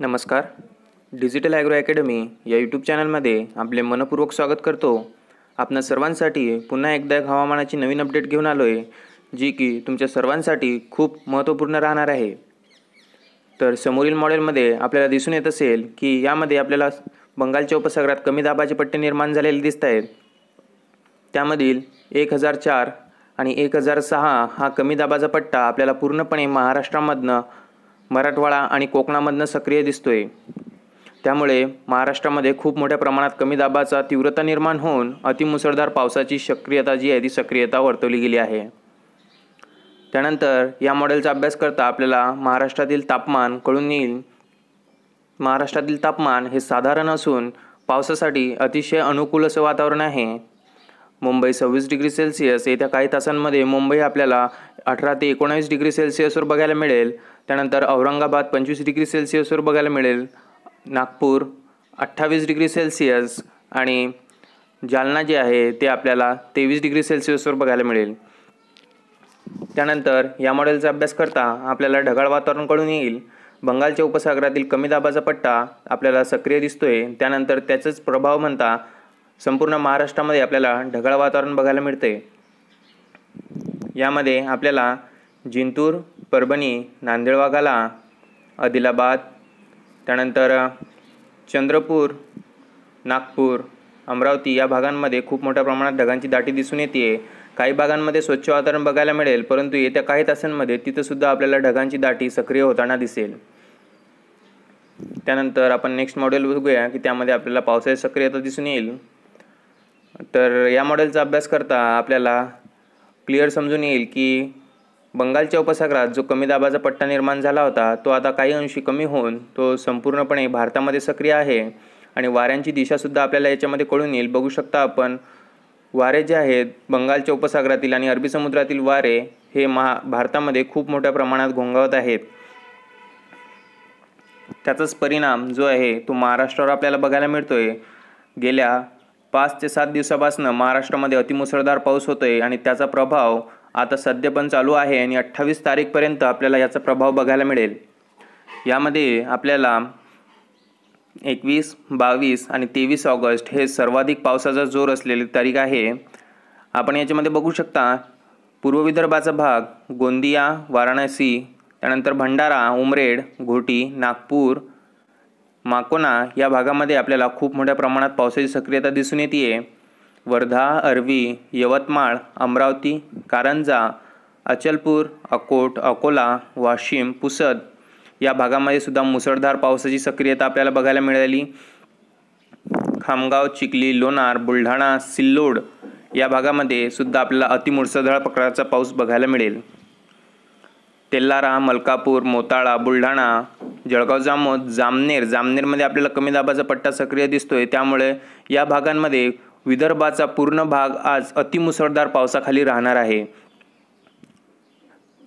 नमस्कार digital agro academy या YouTube चॅनलमध्ये आपले मनपूर्वक स्वागत करतो आपण सर्वांसाठी पुन्हा एकदा एक हवामानाची नवीन अपडेट घेऊन आलो आहे जी की तुमच्या सर्वांसाठी खूप महत्त्वपूर्ण राहणार आहे तर समोरील मॉडेलमध्ये आपल्याला दिसून येत असेल की यामध्ये आपल्याला बंगालच्या उपसागरात कमी दाबाचे पट्टे निर्माण झालेले दिसत आहेत त्यामधील एक हजार चार आणि एक हजार सहा हा कमी दाबाचा पट्टा आपल्याला पूर्णपणे महाराष्ट्रामधनं मराठवाडा आणि कोकणामधनं सक्रिय दिसतोय त्यामुळे महाराष्ट्रामध्ये खूप मोठ्या प्रमाणात कमी दाबाचा तीव्रता निर्माण होऊन अतिमुसळधार पावसाची सक्रियता जी आहे ती सक्रियता वर्तवली गेली आहे त्यानंतर या मॉडेलचा अभ्यास करता आपल्याला महाराष्ट्रातील तापमान कळून येईल महाराष्ट्रातील तापमान हे साधारण असून पावसासाठी अतिशय अनुकूल असं वातावरण आहे मुंबई सव्वीस डिग्री सेल्सिअस येत्या काही तासांमध्ये मुंबई आपल्याला अठरा ते एकोणावीस डिग्री सेल्सिअसवर बघायला मिळेल त्यानंतर औरंगाबाद पंचवीस डिग्री सेल्सिअसवर बघायला मिळेल नागपूर अठ्ठावीस डिग्री सेल्सिअस आणि जालना जे आहे ते आपल्याला तेवीस डिग्री सेल्सिअसवर बघायला मिळेल त्यानंतर या मॉडेलचा अभ्यास करता आपल्याला ढगाळ वातावरण कळून येईल बंगालच्या उपसागरातील कमी दाबाचा पट्टा आपल्याला सक्रिय दिसतोय त्यानंतर त्याचाच प्रभाव म्हणता संपूर्ण महाराष्ट्रामध्ये आपल्याला ढगाळ वातावरण बघायला मिळते यामध्ये आपल्याला जिंतूर परभणी नांदेड वाघाला आदिलाबाद त्यानंतर चंद्रपूर नागपूर अमरावती या भागांमध्ये खूप मोठ्या प्रमाणात ढगांची दाटी दिसून येते काही भागांमध्ये स्वच्छ वातावरण बघायला मिळेल परंतु येत्या काही तासांमध्ये तिथंसुद्धा आपल्याला ढगांची दाटी सक्रिय होताना दिसेल त्यानंतर आपण नेक्स्ट मॉडेल बघूया की त्यामध्ये आपल्याला पावसाळी सक्रियता दिसून येईल तर या मॉडेलचा अभ्यास करता आपल्याला क्लिअर समजून येईल की बंगालच्या उपसागरात जो कमी दाबाचा पट्टा निर्माण झाला होता तो आता काही अंशी कमी होऊन तो संपूर्णपणे भारतामध्ये सक्रिय आहे आणि वाऱ्यांची दिशासुद्धा आपल्याला याच्यामध्ये कळून येईल बघू शकता आपण वारे जे आहेत बंगालच्या उपसागरातील आणि अरबी समुद्रातील वारे हे महा भारतामध्ये खूप मोठ्या प्रमाणात घोंगावत आहेत त्याचाच परिणाम जो आहे तो महाराष्ट्रावर आपल्याला बघायला मिळतोय गेल्या पाच ते सात दिवसापासून महाराष्ट्रामध्ये अतिमुसळधार पाऊस होतोय आणि त्याचा प्रभाव आता सध्या पण चालू आहे आणि अठ्ठावीस तारीखपर्यंत आपल्याला याचा प्रभाव बघायला मिळेल यामध्ये आपल्याला एकवीस बावीस आणि तेवीस ऑगस्ट हे सर्वाधिक पावसाचा जोर असलेली तारीख आहे आपण याच्यामध्ये बघू शकता पूर्व विदर्भाचा भाग गोंदिया वाराणसी त्यानंतर भंडारा उमरेड घोटी नागपूर माकोना या भागामध्ये आपल्याला खूप मोठ्या प्रमाणात पावसाची सक्रियता दिसून येते वर्धा अरवी यवतमाळ अमरावती कारंजा अचलपूर अकोट अकोला वाशिम पुसद या भागामध्ये सुद्धा मुसळधार पावसाची सक्रियता आपल्याला बघायला मिळाली खामगाव चिखली लोणार बुलढाणा सिल्लोड या भागामध्ये सुद्धा आपल्याला अतिमुसळधार प्रकारचा पाऊस बघायला मिळेल तेल्लारा मलकापूर मोताळा बुलढाणा जळगाव जामोद जामनेर जामनेरमध्ये आपल्याला कमी दाबाचा पट्टा सक्रिय दिसतोय त्यामुळे या भागांमध्ये विदर्भाचा पूर्ण भाग आज अतिमुसळधार पावसाखाली राहणार आहे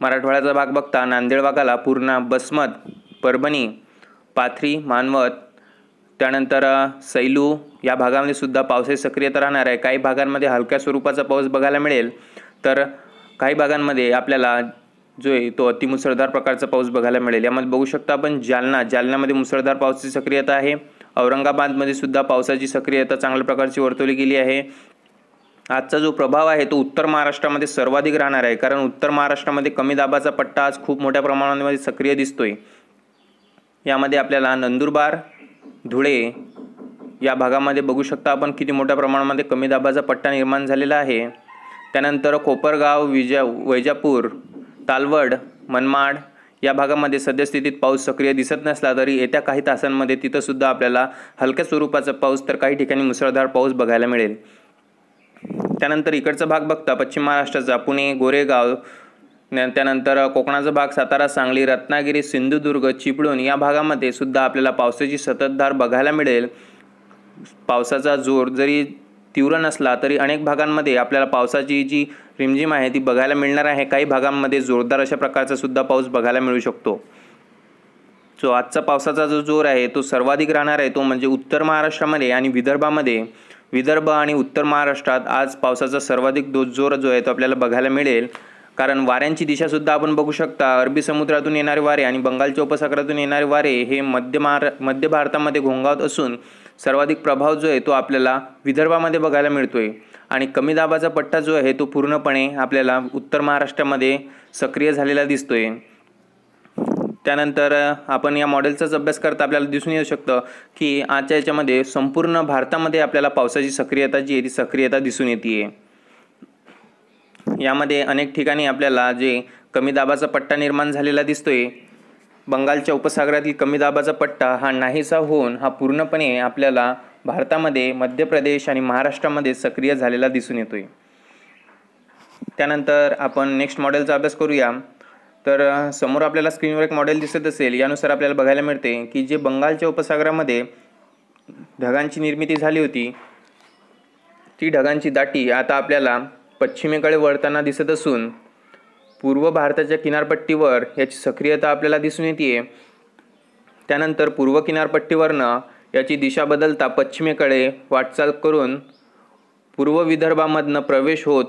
मराठवाड्याचा भाग बघता नांदेड भागाला पूर्णा बसमत परभणी पाथरी मानवत त्यानंतर सैलू या भागामध्ये सुद्धा पावसाची सक्रियता राहणार आहे काही भागांमध्ये हलक्या स्वरूपाचा पाऊस बघायला मिळेल तर काही भागांमध्ये आपल्याला जो आहे तो अतिमुसळधार प्रकारचा पाऊस बघायला मिळेल यामध्ये बघू शकता आपण जालना जालन्यामध्ये मुसळधार पावसाची सक्रियता आहे औरंगाबादमध्ये सुद्धा पावसाची सक्रियता चांगल्या प्रकारची वर्तवली गेली आहे आजचा जो प्रभाव आहे तो उत्तर महाराष्ट्रामध्ये सर्वाधिक राहणार आहे कारण उत्तर महाराष्ट्रामध्ये कमी दाबाचा पट्टा आज खूप मोठ्या प्रमाणामध्ये सक्रिय दिसतोय यामध्ये आपल्याला नंदुरबार धुळे या भागामध्ये बघू शकता आपण किती मोठ्या प्रमाणामध्ये कमी दाबाचा पट्टा निर्माण झालेला आहे त्यानंतर कोपरगाव विजा वैजापूर तालवड मनमाड या भागामध्ये सद्यस्थितीत पाऊस सक्रिय दिसत नसला तरी येत्या काही तासांमध्ये तिथंसुद्धा आपल्याला हलक्या स्वरूपाचा पाऊस तर काही ठिकाणी मुसळधार पाऊस बघायला मिळेल त्यानंतर इकडचा भाग बघता पश्चिम महाराष्ट्राचा पुणे गोरेगाव त्यानंतर कोकणाचा भाग सातारा सांगली रत्नागिरी सिंधुदुर्ग चिपळूण या भागामध्ये सुद्धा आपल्याला पावसाची सततधार बघायला मिळेल पावसाचा जोर जरी तीव्र नसला तरी अनेक भागांमध्ये आपल्याला पावसाची जी रिमझिम आहे ती बघायला मिळणार आहे काही भागांमध्ये जोरदार अशा प्रकारचा सुद्धा पाऊस बघायला मिळू शकतो जो आजचा पावसाचा जो जोर आहे तो सर्वाधिक राहणार आहे तो म्हणजे उत्तर महाराष्ट्रामध्ये आणि विदर्भामध्ये विदर्भ आणि उत्तर महाराष्ट्रात आज पावसाचा सर्वाधिक दो जोर जो आहे तो आपल्याला बघायला मिळेल कारण वाऱ्यांची दिशासुद्धा आपण बघू शकता अरबी समुद्रातून येणारे वारे आणि बंगालच्या उपसागरातून येणारे वारे हे मध्य महारा मध्य भारतामध्ये घोंगावत असून सर्वाधिक प्रभाव जो आहे तो आपल्याला विदर्भामध्ये बघायला मिळतो आहे आणि कमी दाबाचा पट्टा जो आहे तो पूर्णपणे आपल्याला उत्तर महाराष्ट्रामध्ये सक्रिय झालेला दिसतो आहे त्यानंतर आपण या मॉडेलचाच अभ्यास करता आपल्याला दिसून येऊ शकतं की आजच्या याच्यामध्ये संपूर्ण भारतामध्ये आपल्याला पावसाची सक्रियता जी आहे ती सक्रियता दिसून येते यामध्ये अनेक ठिकाणी आपल्याला जे कमी दाबाचा पट्टा निर्माण झालेला दिसतोय बंगालच्या उपसागरातील कमी दाबाचा पट्टा हा नाहीसा होऊन हा पूर्णपणे आपल्याला भारतामध्ये मध्य प्रदेश आणि महाराष्ट्रामध्ये सक्रिय झालेला दिसून येतोय त्यानंतर आपण नेक्स्ट मॉडेलचा अभ्यास करूया तर समोर आपल्याला स्क्रीनवर एक मॉडेल दिसत असेल यानुसार आपल्याला बघायला मिळते की जे बंगालच्या उपसागरामध्ये ढगांची निर्मिती झाली होती ती ढगांची दाटी आता आपल्याला पश्चिमेकडे वळताना दिसत असून पूर्व भारताच्या किनारपट्टीवर याची सक्रियता आपल्याला दिसून येते त्यानंतर पूर्व किनारपट्टीवरनं याची दिशा बदलता पश्चिमेकडे वाटचाल करून पूर्व विदर्भामधनं प्रवेश होत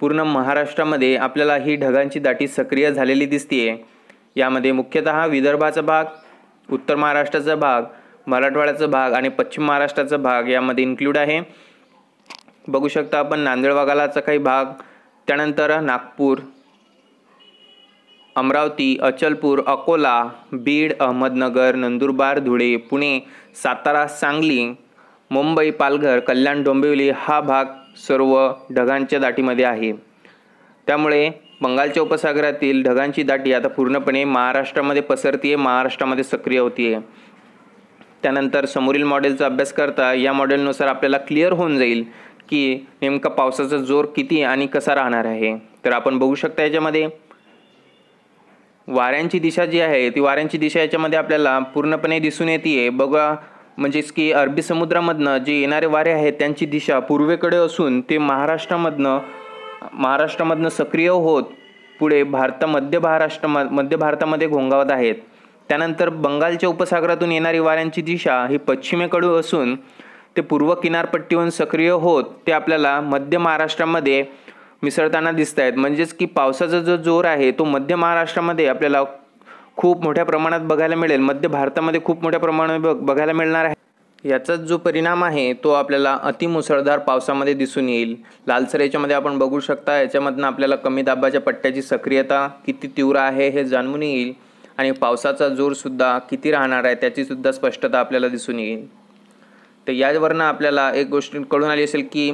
पूर्ण महाराष्ट्रामध्ये आपल्याला ही ढगांची दाटी सक्रिय झालेली दिसते यामध्ये मुख्यतः विदर्भाचा भाग उत्तर महाराष्ट्राचा भाग मराठवाड्याचा भाग आणि पश्चिम महाराष्ट्राचा भाग यामध्ये इन्क्लूड आहे बघू शकता आपण नांदेड वागालाचा काही भाग त्यानंतर नागपूर अमरावती अचलपूर अकोला बीड अहमदनगर नंदुरबार धुळे पुणे सातारा सांगली मुंबई पालघर कल्याण डोंबिवली हा भाग सर्व ढगांच्या दाटीमध्ये आहे त्यामुळे बंगालच्या उपसागरातील ढगांची दाटी आता पूर्णपणे महाराष्ट्रामध्ये पसरती आहे महाराष्ट्रामध्ये सक्रिय होती आहे त्यानंतर समोरील मॉडेलचा अभ्यास करता या मॉडेलनुसार आपल्याला क्लिअर होऊन जाईल की नेमका पावसाचा जोर किती आणि कसा राहणार आहे तर आपण बघू शकता याच्यामध्ये वाऱ्यांची दिशा जी आहे ती वाऱ्यांची दिशा याच्यामध्ये आपल्याला पूर्णपणे दिसून येते बघा म्हणजेच की अरबी समुद्रामधनं जे येणारे वारे आहेत त्यांची दिशा पूर्वेकडे असून ते महाराष्ट्रामधनं महाराष्ट्रामधनं सक्रिय होत पुढे भारत मध्य महाराष्ट्र मध्य भारतामध्ये घोंगावत आहेत त्यानंतर बंगालच्या उपसागरातून येणारी वाऱ्यांची दिशा ही पश्चिमेकडे असून ते पूर्व किनारपट्टीहून सक्रिय होत ते आपल्याला मध्य महाराष्ट्रामध्ये मिसळताना दिसत आहेत म्हणजेच की पावसाचा जो जोर आहे तो मध्य महाराष्ट्रामध्ये आपल्याला खूप मोठ्या प्रमाणात बघायला मिळेल मध्य भारतामध्ये खूप मोठ्या प्रमाणात बघायला मिळणार आहे याचाच जो परिणाम आहे तो आपल्याला अतिमुसळधार पावसामध्ये दिसून येईल लालसर याच्यामध्ये आपण बघू शकता याच्यामधनं आपल्याला कमी दाबाच्या पट्ट्याची सक्रियता किती तीव्र आहे हे जाणून येईल आणि पावसाचा जोरसुद्धा किती राहणार आहे त्याचीसुद्धा स्पष्टता आपल्याला दिसून येईल तर यावरनं आपल्याला एक गोष्ट कळून आली असेल की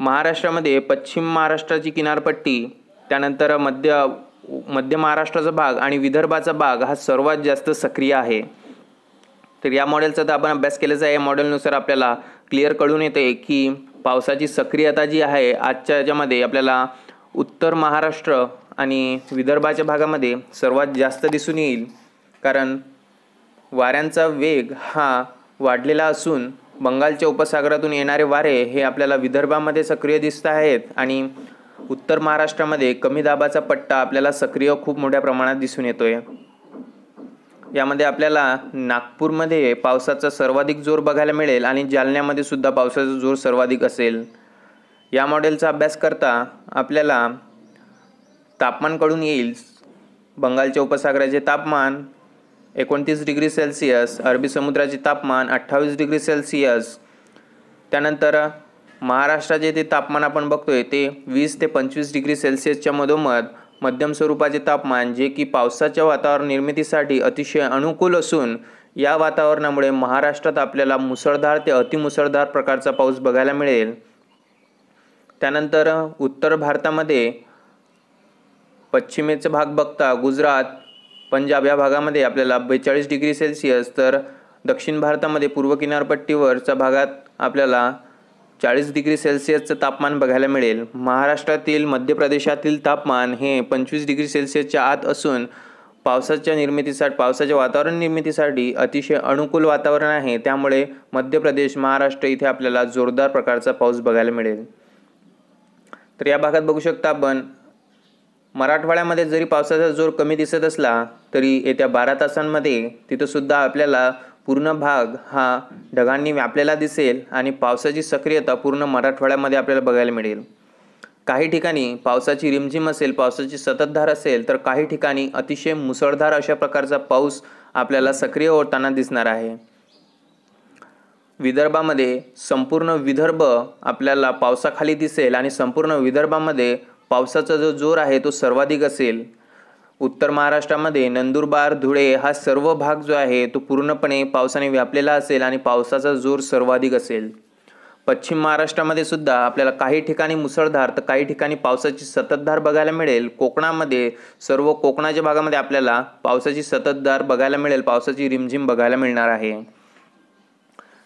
महाराष्ट्रामध्ये पश्चिम महाराष्ट्राची किनारपट्टी त्यानंतर मध्य मध्य महाराष्ट्राचा भाग आणि विदर्भाचा भाग हा सर्वात जास्त सक्रिय आहे तर या मॉडेलचा तर आपण अभ्यास केलेचा आहे या मॉडेलनुसार आपल्याला क्लिअर कळून येते की पावसाची सक्रियता जी आहे आजच्या याच्यामध्ये आपल्याला उत्तर महाराष्ट्र आणि विदर्भाच्या भागामध्ये सर्वात जास्त दिसून येईल कारण वाऱ्यांचा वेग हा वाढलेला असून बंगालच्या उपसागरातून येणारे वारे हे आपल्याला विदर्भामध्ये सक्रिय दिसत आहेत आणि उत्तर महाराष्ट्रामध्ये कमी दाबाचा पट्टा आपल्याला सक्रिय खूप मोठ्या प्रमाणात दिसून येतोय यामध्ये आपल्याला नागपूरमध्ये पावसाचा सर्वाधिक जोर बघायला मिळेल आणि जालन्यामध्ये सुद्धा पावसाचा जोर सर्वाधिक असेल या मॉडेलचा अभ्यास करता आपल्याला तापमानकडून येईल बंगालच्या उपसागराचे तापमान एकोणतीस डिग्री सेल्सिअस अरबी समुद्राचे तापमान अठ्ठावीस डिग्री सेल्सिअस त्यानंतर महाराष्ट्राचे ते तापमान आपण बघतोय ते वीस ते पंचवीस डिग्री सेल्सिअसच्या मधोमध मध्यम स्वरूपाचे तापमान जे की पावसाच्या वातावरण निर्मितीसाठी अतिशय अनुकूल असून या वातावरणामुळे महाराष्ट्रात आपल्याला मुसळधार ते अतिमुसळधार प्रकारचा पाऊस बघायला मिळेल त्यानंतर उत्तर भारतामध्ये पश्चिमेचा भाग बघता गुजरात पंजाब या भागामध्ये आपल्याला बेचाळीस डिग्री सेल्सिअस तर दक्षिण भारतामध्ये पूर्व किनारपट्टीवरच्या भागात आपल्याला चाळीस डिग्री सेल्सिअसचं तापमान बघायला मिळेल महाराष्ट्रातील मध्य प्रदेशातील तापमान हे पंचवीस डिग्री सेल्सिअसच्या आत असून पावसाच्या निर्मितीसाठी पावसाच्या वातावरण निर्मितीसाठी अतिशय अनुकूल वातावरण आहे त्यामुळे मध्य प्रदेश महाराष्ट्र इथे आपल्याला जोरदार प्रकारचा पाऊस बघायला मिळेल तर या भागात बघू शकता आपण मराठवाड्यामध्ये जरी पावसाचा जोर कमी दिसत असला तरी येत्या बारा तासांमध्ये तिथंसुद्धा आपल्याला पूर्ण भाग हा ढगांनी व्यापलेला दिसेल आणि पावसाची सक्रियता पूर्ण मराठवाड्यामध्ये आपल्याला बघायला मिळेल काही ठिकाणी पावसाची रिमझिम असेल पावसाची सततधार असेल तर काही ठिकाणी अतिशय मुसळधार अशा प्रकारचा पाऊस आपल्याला सक्रिय होताना दिसणार आहे विदर्भामध्ये संपूर्ण विदर्भ आपल्याला पावसाखाली दिसेल आणि संपूर्ण विदर्भामध्ये पावसाचा जो जोर आहे तो सर्वाधिक असेल उत्तर महाराष्ट्रामध्ये नंदुरबार धुळे हा सर्व भाग जो आहे तो पूर्णपणे पावसाने व्यापलेला असेल आणि पावसाचा जोर सर्वाधिक असेल पश्चिम महाराष्ट्रामध्ये सुद्धा आपल्याला काही ठिकाणी मुसळधार तर काही ठिकाणी पावसाची सततधार बघायला मिळेल कोकणामध्ये सर्व कोकणाच्या भागामध्ये आपल्याला पावसाची सततधार बघायला मिळेल पावसाची रिमझिम बघायला मिळणार आहे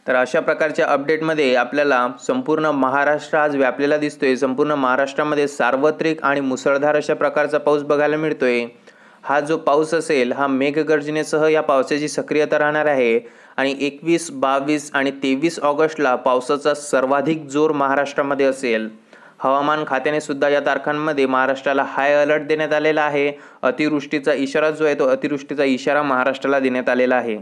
तर अशा प्रकारच्या अपडेटमध्ये आपल्याला संपूर्ण महाराष्ट्र आज व्यापलेला दिसतोय संपूर्ण महाराष्ट्रामध्ये सार्वत्रिक आणि मुसळधार अशा प्रकारचा पाऊस बघायला मिळतोय हा जो पाऊस असेल हा मेघगर्जनेसह या पावसाची सक्रियता राहणार आहे आणि एकवीस बावीस आणि तेवीस ऑगस्टला पावसाचा सर्वाधिक जोर महाराष्ट्रामध्ये असेल हवामान खात्याने सुद्धा या तारखांमध्ये महाराष्ट्राला हाय अलर्ट देण्यात आलेला आहे अतिवृष्टीचा इशारा जो आहे तो अतिवृष्टीचा इशारा महाराष्ट्राला देण्यात आलेला आहे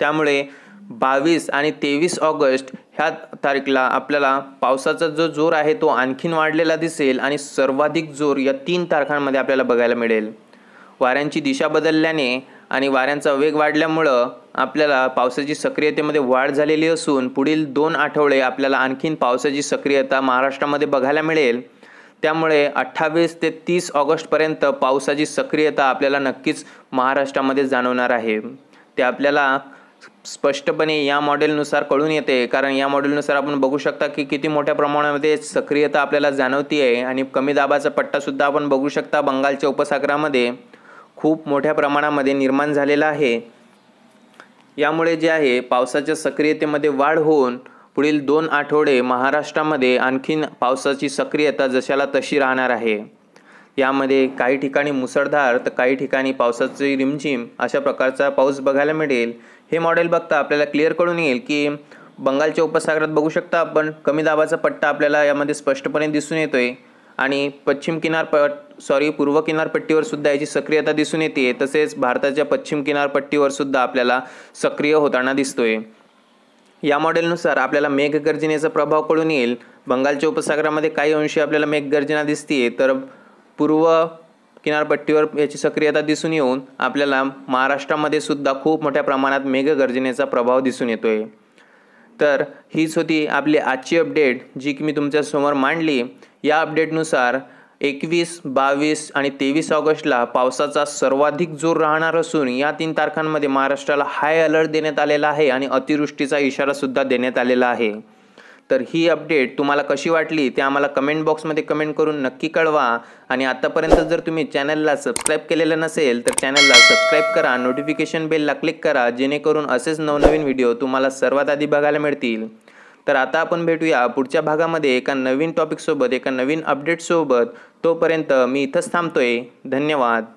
त्यामुळे बावीस आणि तेवीस ऑगस्ट ह्या तारीखला आपल्याला पावसाचा जो जोर आहे तो आणखीन वाढलेला दिसेल आणि सर्वाधिक जोर या तीन तारखांमध्ये आपल्याला बघायला मिळेल वाऱ्यांची दिशा बदलल्याने आणि वाऱ्यांचा वेग वाढल्यामुळं आपल्याला पावसाची सक्रियतेमध्ये वाढ झालेली असून पुढील दोन आठवडे आपल्याला आणखीन पावसाची सक्रियता महाराष्ट्रामध्ये बघायला मिळेल त्यामुळे अठ्ठावीस ते तीस ऑगस्टपर्यंत पावसाची सक्रियता आपल्याला नक्कीच महाराष्ट्रामध्ये जाणवणार आहे ते आपल्याला स्पष्टपणे या मॉडेलनुसार कळून येते कारण या मॉडेलनुसार आपण बघू शकता की किती मोठ्या प्रमाणामध्ये सक्रियता आपल्याला जाणवती आहे आणि कमी दाबाचा पट्टासुद्धा आपण बघू शकता बंगालच्या उपसागरामध्ये खूप मोठ्या प्रमाणामध्ये निर्माण झालेला आहे यामुळे जे आहे पावसाच्या सक्रियतेमध्ये वाढ होऊन पुढील दोन आठवडे महाराष्ट्रामध्ये आणखीन पावसाची सक्रियता जशाला तशी राहणार आहे यामध्ये काही ठिकाणी मुसळधार तर काही ठिकाणी पावसाची रिमझिम अशा प्रकारचा पाऊस बघायला मिळेल हे मॉडेल बघता आपल्याला क्लिअर कळून येईल की बंगालच्या उपसागरात बघू शकता आपण कमी दाबाचा पट्टा आपल्याला यामध्ये स्पष्टपणे दिसून येतो आहे आणि पश्चिम किनारपट सॉरी पूर्व किनारपट्टीवर सुद्धा याची सक्रियता दिसून येते तसेच भारताच्या पश्चिम किनारपट्टीवर सुद्धा आपल्याला सक्रिय होताना दिसतोय या मॉडेलनुसार आपल्याला मेघगर्जनेचा प्रभाव कळून येईल बंगालच्या उपसागरामध्ये काही अंशी आपल्याला मेघगर्जना दिसते तर पूर्व किनारपट्टीवर याची सक्रियता दिसून येऊन आपल्याला महाराष्ट्रामध्ये सुद्धा खूप मोठ्या प्रमाणात मेघगर्जनेचा प्रभाव दिसून येतो आहे तर हीच होती आपली आजची अपडेट जी की मी तुमच्यासमोर मांडली या अपडेटनुसार एकवीस बावीस आणि तेवीस ऑगस्टला पावसाचा सर्वाधिक जोर राहणार असून या तीन तारखांमध्ये महाराष्ट्राला हाय अलर्ट देण्यात आलेला आहे आणि अतिवृष्टीचा इशारासुद्धा देण्यात आलेला आहे तर ही अपडेट तुम्हाला कशी वाटली ते आम्हाला कमेंट बॉक्समध्ये कमेंट करून नक्की कळवा आणि आतापर्यंत जर तुम्ही चॅनलला सबस्क्राईब केलेलं नसेल तर चॅनलला सबस्क्राईब करा नोटिफिकेशन बेलला क्लिक करा जेणेकरून असेच नवनवीन व्हिडिओ तुम्हाला सर्वात आधी बघायला मिळतील तर आता आपण भेटूया पुढच्या भागामध्ये एका नवीन टॉपिकसोबत एका नवीन अपडेटसोबत तोपर्यंत मी इथंच थांबतोय धन्यवाद